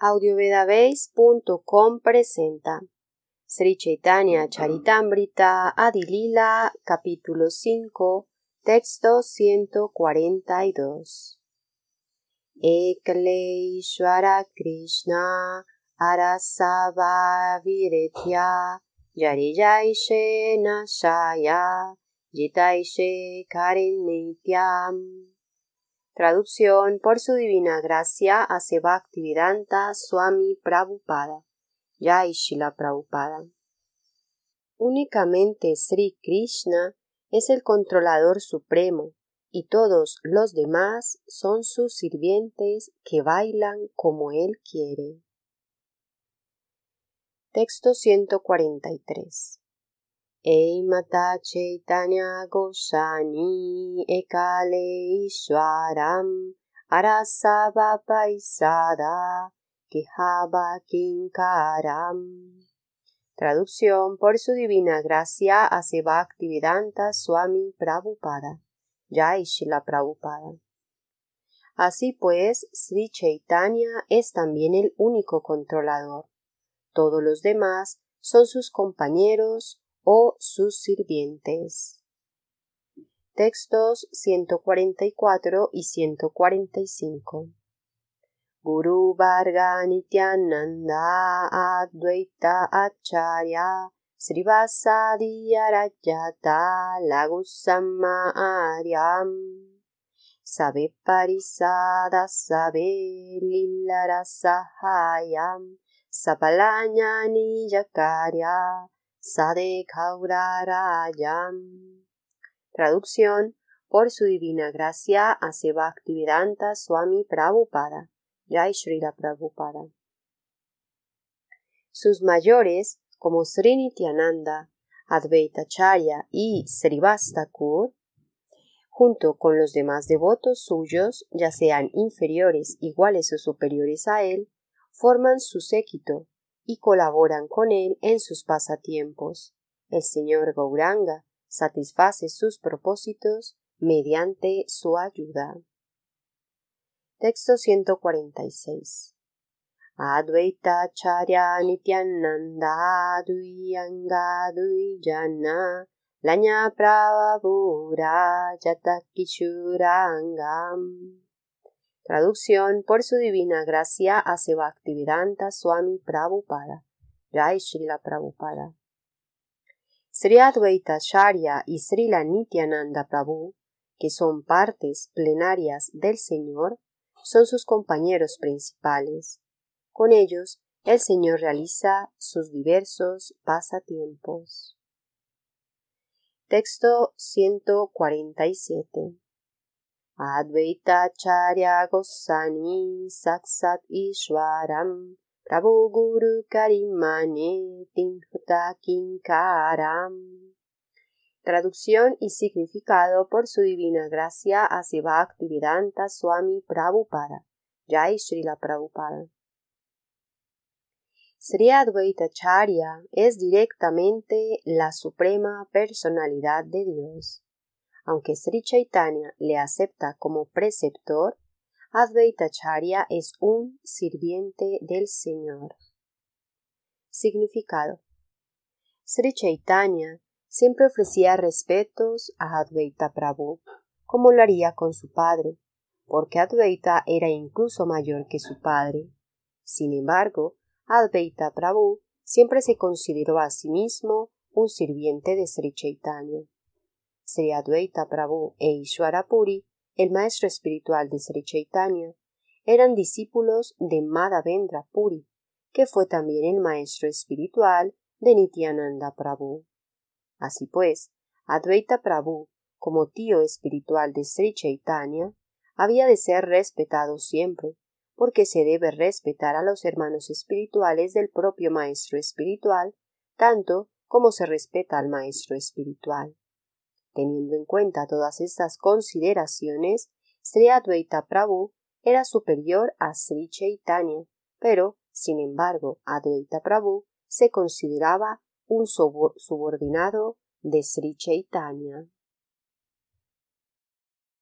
audiovedabase.com presenta Sri Chaitanya Charitamrita Adilila capítulo 5 texto 142 Ekleishvara Krishna Arasava Viretya Yariyaishe Nashaya Jitaishe Karinityam Traducción por su divina gracia a Activedanta Swami Prabhupada. Jai Prabhupada. Únicamente Sri Krishna es el controlador supremo y todos los demás son sus sirvientes que bailan como él quiere. Texto 143 Eimata Chaitanya Gosani Ekale Ishwaram Arasava Paisada Kehaba Kinkaram. Traducción por su divina gracia a Bhaktivedanta Swami Prabhupada. Jai la Prabhupada. Así pues, Sri Chaitanya es también el único controlador. Todos los demás son sus compañeros, o sus sirvientes. Textos 144 y 145. Guru Varga Nityananda Advaita Acharya Srivasadi Arayata Lagusama Aryam Sabe parisada, sabe lilara sahayam, sapalaña niyakarya, Sade Kaurarayam. Traducción por su divina gracia a Swami Prabhupada, Jai Srila Prabhupada. Sus mayores, como Srinityananda, Ananda Advaita Charya y Srivastakur, junto con los demás devotos suyos, ya sean inferiores, iguales o superiores a él, forman su séquito, y colaboran con él en sus pasatiempos. El señor Gouranga satisface sus propósitos mediante su ayuda. Texto 146 Advaita Charya Nityananda Duyanga Duyana Lanya jata Yatakishurangam Traducción por su divina gracia a Bhaktivedanta Swami Prabhupada. Jai Srila Prabhupada. Sri Advaita Sharya y Srila Nityananda Prabhu, que son partes plenarias del Señor, son sus compañeros principales. Con ellos, el Señor realiza sus diversos pasatiempos. Texto 147 charya Gosani Saksat Ishwaram Prabhu Guru Karimani Kinkaram Traducción y significado por su divina gracia hacia Bhaktivedanta Swami Prabhupada Jai Srila Prabhupada Sri Charya es directamente la suprema personalidad de Dios aunque Sri Chaitanya le acepta como preceptor, Advaitacharya es un sirviente del Señor. Significado Sri Chaitanya siempre ofrecía respetos a Advaita Prabhu, como lo haría con su padre, porque Advaita era incluso mayor que su padre. Sin embargo, Advaita Prabhu siempre se consideró a sí mismo un sirviente de Sri Chaitanya. Sri Advaita Prabhu e Ishwara el maestro espiritual de Sri Chaitanya, eran discípulos de Madhavendra Puri, que fue también el maestro espiritual de Nityananda Prabhu. Así pues, Advaita Prabhu, como tío espiritual de Sri Chaitanya, había de ser respetado siempre, porque se debe respetar a los hermanos espirituales del propio maestro espiritual, tanto como se respeta al maestro espiritual. Teniendo en cuenta todas estas consideraciones, Sri Advaita Prabhu era superior a Sri Chaitanya, pero, sin embargo, Advaita Prabhu se consideraba un subordinado de Sri Chaitanya.